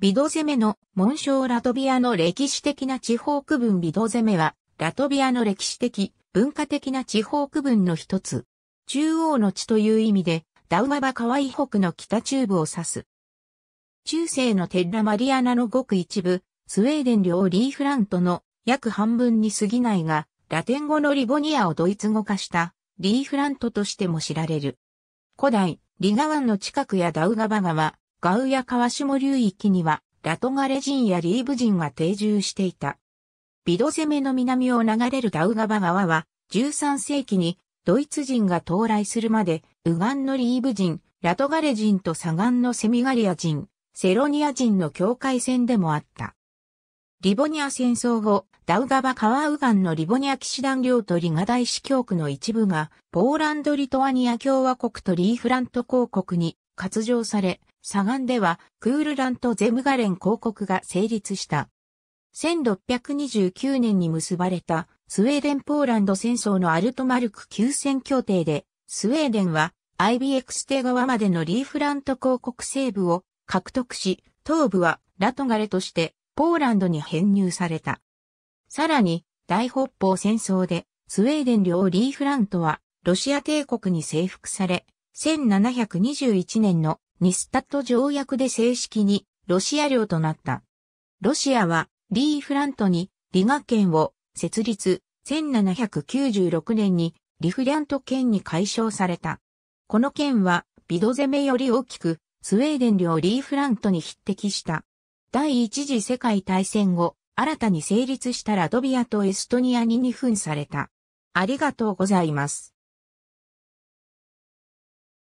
ビド攻めの紋章ラトビアの歴史的な地方区分ビド攻めは、ラトビアの歴史的、文化的な地方区分の一つ。中央の地という意味で、ダウガバ川以北の北中部を指す。中世のテッラマリアナのごく一部、スウェーデン領リーフラントの約半分に過ぎないが、ラテン語のリボニアをドイツ語化したリーフラントとしても知られる。古代、リガ湾の近くやダウガバ川、ガウや川下流域には、ラトガレ人やリーブ人が定住していた。ビド攻めの南を流れるダウガバ川は、13世紀にドイツ人が到来するまで、ウガンのリーブ人、ラトガレ人とサガンのセミガリア人、セロニア人の境界線でもあった。リボニア戦争後、ダウガバ川ウガンのリボニア騎士団領とリガ大司教区の一部が、ポーランド・リトアニア共和国とリーフラント公国に割譲され、左岸ではクールランとゼムガレン公国が成立した。1629年に結ばれたスウェーデン・ポーランド戦争のアルトマルク休戦協定で、スウェーデンは IBX 堤側までのリーフラント公国西部を獲得し、東部はラトガレとしてポーランドに編入された。さらに、大北方戦争でスウェーデン領リーフラントはロシア帝国に征服され、1721年のニスタット条約で正式にロシア領となった。ロシアはリーフラントにリガ県を設立1796年にリフリャント県に解消された。この県はビド攻めより大きくスウェーデン領リーフラントに匹敵した。第一次世界大戦後、新たに成立したラドビアとエストニアに二分された。ありがとうございます。